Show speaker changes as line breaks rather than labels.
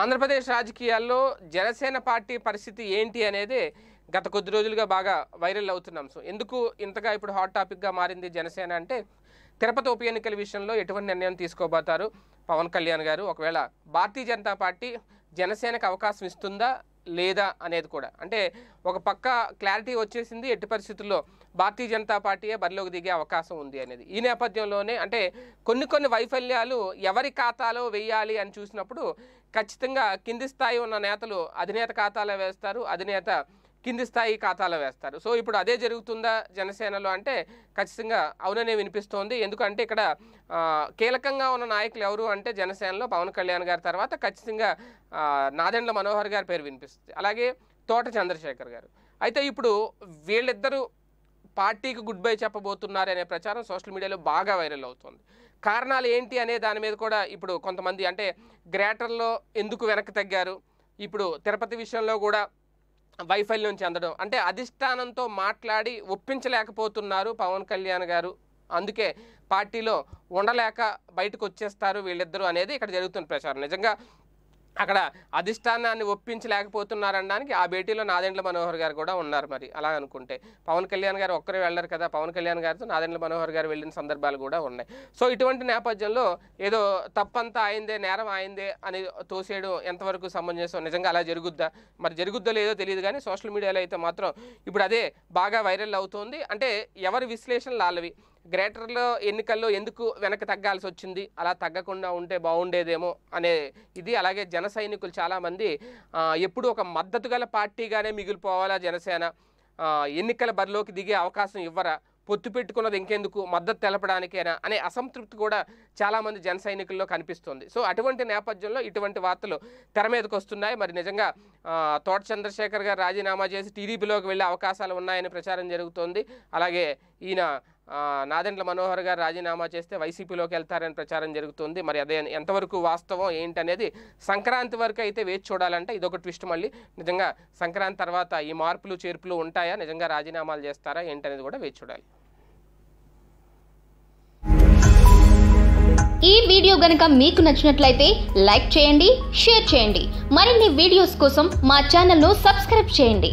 ఆంధ్రప్రదేశ్ రాజకీయాల్లో జనసేన పార్టీ పరిస్థితి ఏంటి అనేది గత కొద్ది రోజులుగా బాగా వైరల్ అవుతున్నాం సో ఎందుకు ఇంతగా ఇప్పుడు హాట్ టాపిక్గా మారింది జనసేన అంటే తిరుపతి ఉప ఎన్నికల విషయంలో ఎటువంటి నిర్ణయం తీసుకోబోతారు పవన్ కళ్యాణ్ గారు ఒకవేళ భారతీయ జనతా పార్టీ జనసేనకు అవకాశం ఇస్తుందా లేదా అనేది కూడా అంటే ఒక పక్క క్లారిటీ వచ్చేసింది ఎట్టి పరిస్థితుల్లో భారతీయ జనతా పార్టీయే బరిలోకి దిగే అవకాశం ఉంది అనేది ఈ నేపథ్యంలోనే అంటే కొన్ని కొన్ని వైఫల్యాలు ఎవరి ఖాతాలో వేయాలి అని చూసినప్పుడు ఖచ్చితంగా కింది స్థాయి ఉన్న నేతలు అధినేత ఖాతాలో వేస్తారు అధినేత కింది స్థాయి ఖాతాలో వేస్తారు సో ఇప్పుడు అదే జరుగుతుందా జనసేనలో అంటే ఖచ్చితంగా అవుననే వినిపిస్తోంది ఎందుకంటే ఇక్కడ కీలకంగా ఉన్న నాయకులు ఎవరు అంటే జనసేనలో పవన్ కళ్యాణ్ గారి తర్వాత ఖచ్చితంగా నాదెండ్ల మనోహర్ గారి పేరు వినిపిస్తుంది అలాగే తోట చంద్రశేఖర్ గారు అయితే ఇప్పుడు వీళ్ళిద్దరూ పార్టీకి గుడ్ బై చెప్పబోతున్నారు అనే ప్రచారం సోషల్ మీడియాలో బాగా వైరల్ అవుతుంది కారణాలు ఏంటి అనే దాని మీద కూడా ఇప్పుడు కొంతమంది అంటే గ్రేటర్లో ఎందుకు వెనక్కి తగ్గారు ఇప్పుడు తిరుపతి విషయంలో కూడా వైఫల్యం చెందడం అంటే అధిష్టానంతో మాట్లాడి ఒప్పించలేకపోతున్నారు పవన్ కళ్యాణ్ గారు అందుకే పార్టీలో ఉండలేక బయటకు వచ్చేస్తారు వీళ్ళిద్దరూ అనేది ఇక్కడ జరుగుతున్న ప్రచారం నిజంగా అక్కడ అధిష్టానాన్ని ఒప్పించలేకపోతున్నారనడానికి ఆ భేటీలో నాదెండ్ల మనోహర్ గారు కూడా ఉన్నారు మరి అలా అనుకుంటే పవన్ కళ్యాణ్ గారు ఒక్కరే వెళ్ళరు కదా పవన్ కళ్యాణ్ గారితో నాదెండ్ల మనోహర్ గారు వెళ్ళిన సందర్భాలు కూడా ఉన్నాయి సో ఇటువంటి నేపథ్యంలో ఏదో తప్పంతా అయిందే నేరం అయిందే అని తోసేయడం ఎంతవరకు సమంజసం నిజంగా అలా జరుగుద్దా మరి జరుగుద్దో లేదో తెలియదు కానీ సోషల్ మీడియాలో అయితే మాత్రం ఇప్పుడు అదే బాగా వైరల్ అవుతోంది అంటే ఎవరి విశ్లేషణలు వాళ్ళవి గ్రేటర్లో ఎన్నికల్లో ఎందుకు వెనక తగ్గాల్సి వచ్చింది అలా తగ్గకుండా ఉంటే బాగుండేదేమో అనే ఇది అలాగే జన సైనికులు చాలామంది ఎప్పుడు ఒక మద్దతు గల పార్టీగానే మిగిలిపోవాలా జనసేన ఎన్నికల బరిలోకి దిగే అవకాశం ఇవ్వరా పొత్తు పెట్టుకున్నది ఇంకెందుకు మద్దతు తెలపడానికేనా అనే అసంతృప్తి కూడా చాలామంది జన సైనికుల్లో కనిపిస్తుంది సో అటువంటి నేపథ్యంలో ఇటువంటి వార్తలు తెర మీదకు వస్తున్నాయి మరి నిజంగా తోట చంద్రశేఖర్ గారు రాజీనామా చేసి టీడీపీలోకి వెళ్ళే అవకాశాలు ఉన్నాయని ప్రచారం జరుగుతోంది అలాగే ఈయన నాదెండ్ల మనోహర్ గారు రాజీనామా చేస్తే వైసీపీలోకి వెళ్తారని ప్రచారం జరుగుతుంది మరి అదే ఎంతవరకు వాస్తవం ఏంటనేది సంక్రాంతి వరకు అయితే వేచి చూడాలంటే ఇదొక ట్విస్ట్ మళ్ళీ నిజంగా సంక్రాంతి తర్వాత ఈ మార్పులు చేర్పులు ఉంటాయా నిజంగా రాజీనామాలు చేస్తారా ఏంటనేది కూడా వేచి చూడాలి ఈ వీడియో గనుక మీకు నచ్చినట్లయితే లైక్ చేయండి షేర్ చేయండి మరిన్ని వీడియోస్ కోసం మా ఛానల్ను సబ్స్క్రైబ్ చేయండి